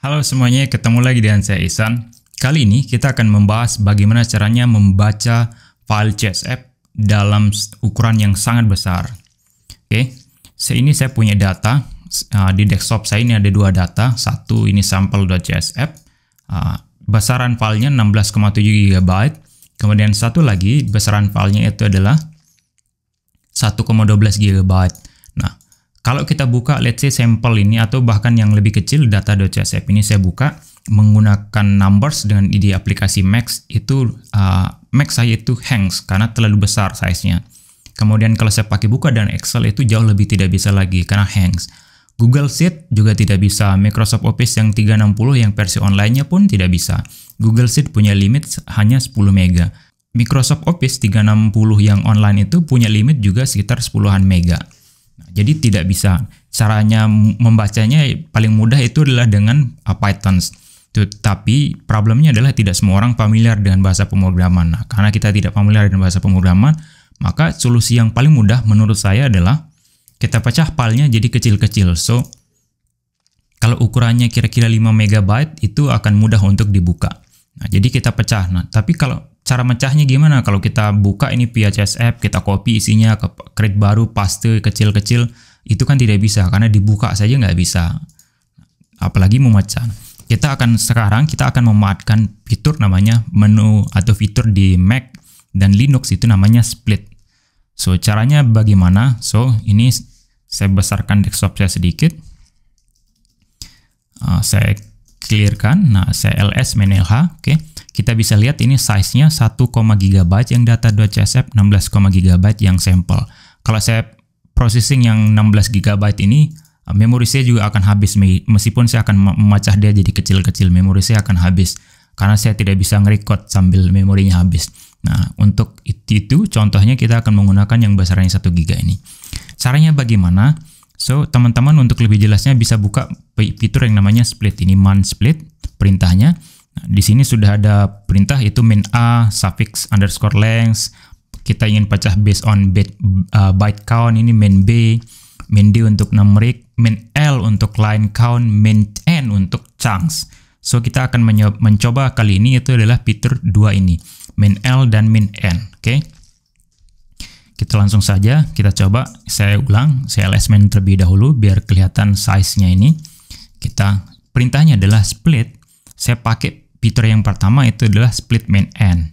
Halo semuanya, ketemu lagi dengan saya Isan. Kali ini kita akan membahas bagaimana caranya membaca file CSF dalam ukuran yang sangat besar. Oke, okay. ini saya punya data ah, di desktop saya ini ada dua data. Satu ini sampel.csf, ah, besaran filenya 16,7 GB. Kemudian satu lagi besaran filenya itu adalah 1,12 GB. Kalau kita buka let's say sampel ini atau bahkan yang lebih kecil data data.csf ini saya buka menggunakan numbers dengan ide aplikasi Max itu uh, Max saya itu hangs karena terlalu besar size-nya. Kemudian kalau saya pakai buka dan Excel itu jauh lebih tidak bisa lagi karena hangs. Google Sheet juga tidak bisa, Microsoft Office yang 360 yang versi online-nya pun tidak bisa. Google Sheet punya limit hanya 10 mega. Microsoft Office 360 yang online itu punya limit juga sekitar 10-an mega. Jadi tidak bisa. Caranya membacanya paling mudah itu adalah dengan uh, Python. Tapi problemnya adalah tidak semua orang familiar dengan bahasa pemrograman. Nah, karena kita tidak familiar dengan bahasa pemrograman, maka solusi yang paling mudah menurut saya adalah kita pecah filenya jadi kecil-kecil. So, kalau ukurannya kira-kira 5 MB itu akan mudah untuk dibuka. Nah, jadi kita pecah. Nah, tapi kalau cara mecahnya gimana? Kalau kita buka ini PHS app, kita copy isinya ke create baru, paste kecil-kecil, itu kan tidak bisa karena dibuka saja nggak bisa. Apalagi memecah. Kita akan sekarang kita akan memanfaatkan fitur namanya menu atau fitur di Mac dan Linux itu namanya split. So caranya bagaimana? So ini saya besarkan desktop saya sedikit. Uh, saya clearkan. Nah, saya ls manual oke. Okay kita bisa lihat ini size-nya 1, GB yang data 2 CSF, 16, GB yang sampel. Kalau saya processing yang 16 GB ini, eh, memori saya juga akan habis meskipun saya akan memecah dia jadi kecil-kecil, memori saya akan habis karena saya tidak bisa nge-record sambil memorinya habis. Nah, untuk itu contohnya kita akan menggunakan yang besarnya 1 GB ini. Caranya bagaimana? So, teman-teman untuk lebih jelasnya bisa buka fitur yang namanya split ini, man split perintahnya di sini sudah ada perintah itu min a suffix underscore length kita ingin pecah based on bit, uh, byte count ini min b min d untuk numeric min l untuk line count min n untuk chunks so kita akan mencoba kali ini itu adalah fitur dua ini min l dan min n oke okay? kita langsung saja kita coba saya ulang saya ls min terlebih dahulu biar kelihatan size-nya ini kita perintahnya adalah split saya pakai Fitur yang pertama itu adalah split main end.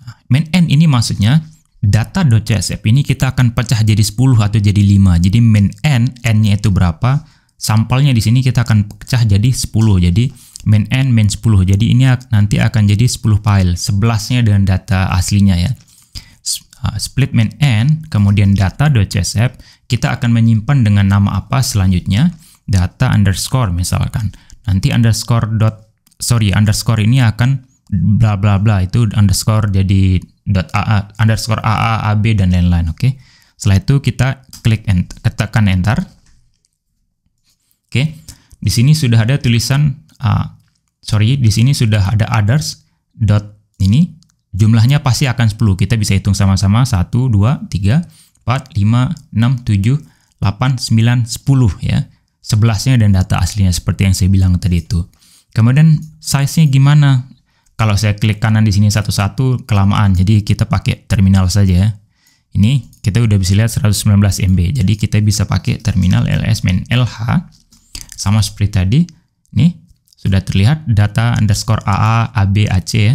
Nah, main end ini maksudnya data .csf ini kita akan pecah jadi 10 atau jadi 5. Jadi main n, n-nya itu berapa, sampelnya di sini kita akan pecah jadi 10. Jadi main n, main 10. Jadi ini nanti akan jadi 10 file, 11-nya dengan data aslinya ya. Ah, split main n, kemudian data .csf, kita akan menyimpan dengan nama apa selanjutnya, data underscore misalkan. Nanti underscore dot sorry underscore ini akan bla bla bla itu underscore jadi dot a underscore a b dan lain-lain oke okay? setelah itu kita klik enter, tekan enter oke okay? di sini sudah ada tulisan uh, sorry di sini sudah ada others dot ini jumlahnya pasti akan 10 kita bisa hitung sama-sama 1 2 3 4 5 6 7 8 9 10 ya sebelasnya dan data aslinya seperti yang saya bilang tadi itu Kemudian size-nya gimana? Kalau saya klik kanan di sini satu-satu kelamaan, jadi kita pakai terminal saja ya. Ini kita udah bisa lihat 119 MB. Jadi kita bisa pakai terminal ls main lh sama seperti tadi. Nih, sudah terlihat data underscore AA, AB, AC ya.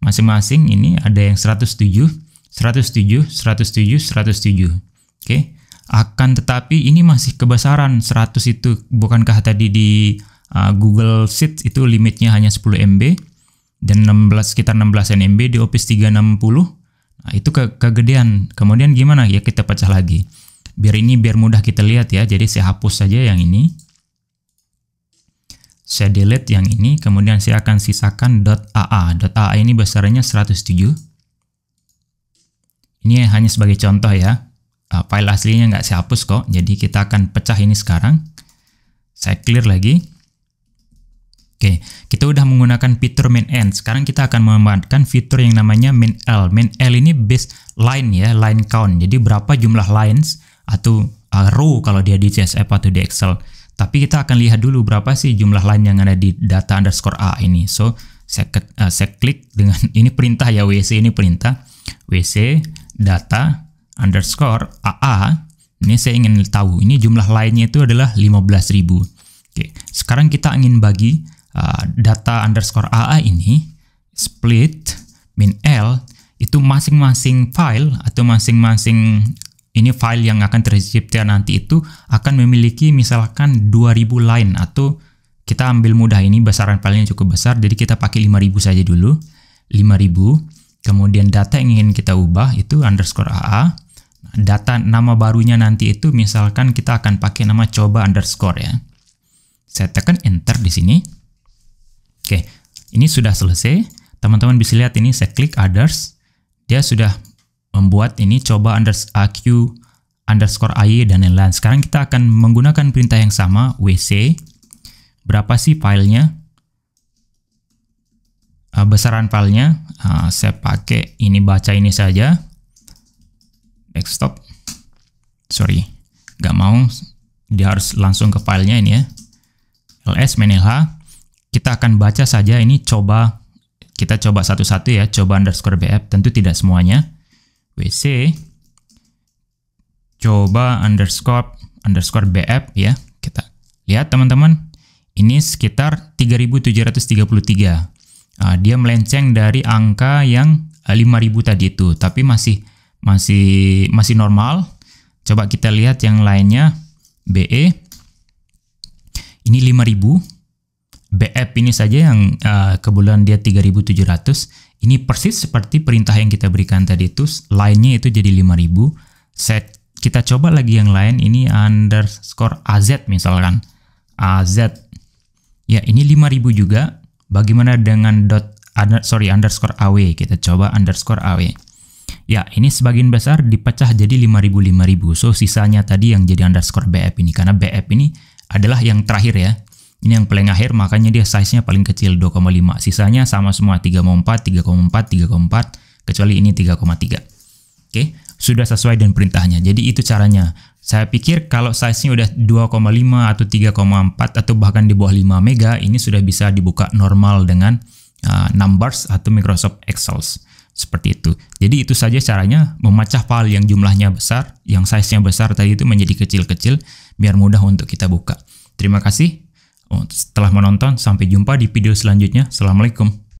Masing-masing ini ada yang 107, 107, 107, 107. Oke. Akan tetapi ini masih kebesaran 100 itu bukankah tadi di uh, Google Sheets itu limitnya hanya 10 MB dan 16 sekitar 16 MB di Office 360 nah, itu ke kegedean kemudian gimana ya kita pecah lagi biar ini biar mudah kita lihat ya jadi saya hapus saja yang ini saya delete yang ini kemudian saya akan sisakan .aa .aa ini besarnya 107 ini hanya sebagai contoh ya uh, file aslinya nggak saya hapus kok jadi kita akan pecah ini sekarang saya clear lagi Oke, kita udah menggunakan fitur main end. Sekarang kita akan memanfaatkan fitur yang namanya main L. Main L ini base line ya, line count. Jadi berapa jumlah lines atau uh, row kalau dia di CSF atau di Excel. Tapi kita akan lihat dulu berapa sih jumlah line yang ada di data underscore A ini. So, saya, uh, saya klik dengan ini perintah ya WC ini perintah WC data underscore AA. Ini saya ingin tahu ini jumlah lainnya itu adalah 15.000. Oke, sekarang kita ingin bagi Uh, data underscore AA ini split min L itu masing-masing file atau masing-masing ini file yang akan tercipta nanti itu akan memiliki misalkan 2000 line atau kita ambil mudah ini besaran filenya cukup besar jadi kita pakai 5000 saja dulu 5000 kemudian data yang ingin kita ubah itu underscore AA data nama barunya nanti itu misalkan kita akan pakai nama coba underscore ya saya tekan enter di sini Oke, ini sudah selesai. Teman-teman bisa lihat ini saya klik others, dia sudah membuat ini coba unders aq underscore ay dan lain-lain. Sekarang kita akan menggunakan perintah yang sama wc. Berapa sih filenya? Ah, besaran filenya ah, saya pakai ini baca ini saja desktop sorry nggak mau dia harus langsung ke filenya ini ya ls h kita akan baca saja ini coba kita coba satu-satu ya coba underscore bf tentu tidak semuanya wc coba underscore underscore bf ya kita lihat teman-teman ini sekitar 3733 nah, dia melenceng dari angka yang 5000 ah, tadi itu tapi masih masih masih normal coba kita lihat yang lainnya BE ini 5000 BF ini saja yang uh, eh, kebulan dia 3700 ini persis seperti perintah yang kita berikan tadi itu lainnya itu jadi 5000 set kita coba lagi yang lain ini underscore AZ misalkan AZ ya ini 5000 juga bagaimana dengan dot under, sorry underscore AW kita coba underscore AW ya ini sebagian besar dipecah jadi 5000 5000 so sisanya tadi yang jadi underscore BF ini karena BF ini adalah yang terakhir ya ini yang paling akhir makanya dia size-nya paling kecil 2,5. Sisanya sama semua 3,4, 3,4, 3,4 kecuali ini 3,3. Oke, sudah sesuai dengan perintahnya. Jadi itu caranya. Saya pikir kalau size-nya udah 2,5 atau 3,4 atau bahkan di bawah 5 mega ini sudah bisa dibuka normal dengan uh, Numbers atau Microsoft Excel. Seperti itu. Jadi itu saja caranya memecah file yang jumlahnya besar, yang size-nya besar tadi itu menjadi kecil-kecil biar mudah untuk kita buka. Terima kasih. Oh, setelah menonton, sampai jumpa di video selanjutnya. Assalamualaikum.